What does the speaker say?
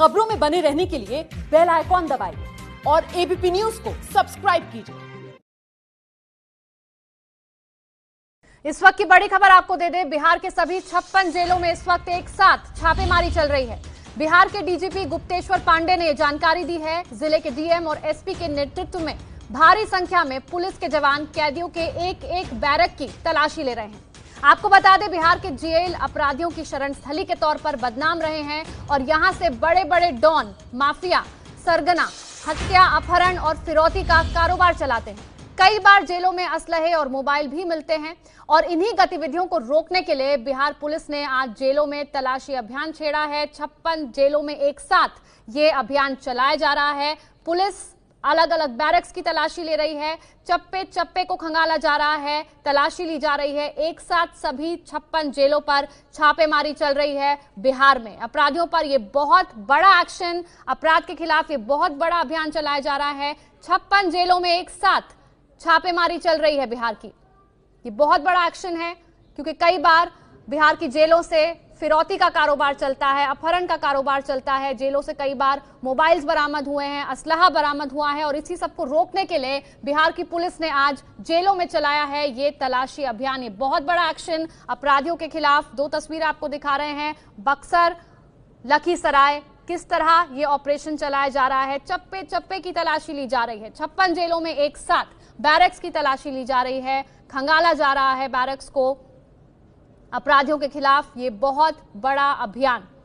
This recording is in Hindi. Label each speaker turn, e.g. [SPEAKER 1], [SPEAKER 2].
[SPEAKER 1] खबरों में बने रहने के लिए बेल आइकॉन दबाइए और एबीपी न्यूज को सब्सक्राइब कीजिए इस वक्त की बड़ी खबर आपको दे दे बिहार के सभी छप्पन जेलों में इस वक्त एक साथ छापेमारी चल रही है बिहार के डीजीपी गुप्तेश्वर पांडे ने जानकारी दी है जिले के डीएम और एसपी के नेतृत्व में भारी संख्या में पुलिस के जवान कैदियों के एक एक बैरक की तलाशी ले रहे हैं आपको बता दें बिहार के जेल अपराधियों की शरण स्थली के तौर पर बदनाम रहे हैं और यहां से बड़े बड़े डॉन माफिया सरगना हत्या अपहरण और फिरौती का कारोबार चलाते हैं कई बार जेलों में असलहे और मोबाइल भी मिलते हैं और इन्हीं गतिविधियों को रोकने के लिए बिहार पुलिस ने आज जेलों में तलाशी अभियान छेड़ा है छप्पन जेलों में एक साथ ये अभियान चलाया जा रहा है पुलिस अलग अलग बैरक्स की तलाशी ले रही है चप्पे चप्पे को खंगाला जा रहा है तलाशी ली जा रही है एक साथ सभी छप्पन जेलों पर छापेमारी चल रही है बिहार में अपराधियों पर यह बहुत बड़ा एक्शन अपराध के खिलाफ ये बहुत बड़ा अभियान चलाया जा रहा है छप्पन जेलों में एक साथ छापेमारी चल रही है बिहार की ये बहुत बड़ा एक्शन है क्योंकि कई बार बिहार की जेलों से फिरौती का कारोबार चलता है अपहरण का कारोबार चलता है जेलों से कई बार मोबाइल्स बरामद हुए हैं असलाह बरामद हुआ है और इसी सब को रोकने के लिए बिहार की पुलिस ने आज जेलों में चलाया है ये तलाशी अभियान ये बहुत बड़ा एक्शन अपराधियों के खिलाफ दो तस्वीर आपको दिखा रहे हैं बक्सर लखीसराय किस तरह ये ऑपरेशन चलाया जा रहा है चप्पे चप्पे की तलाशी ली जा रही है छप्पन जेलों में एक साथ बैरक्स की तलाशी ली जा रही है खंगाला जा रहा है बैरक्स को अपराधियों के खिलाफ ये बहुत बड़ा अभियान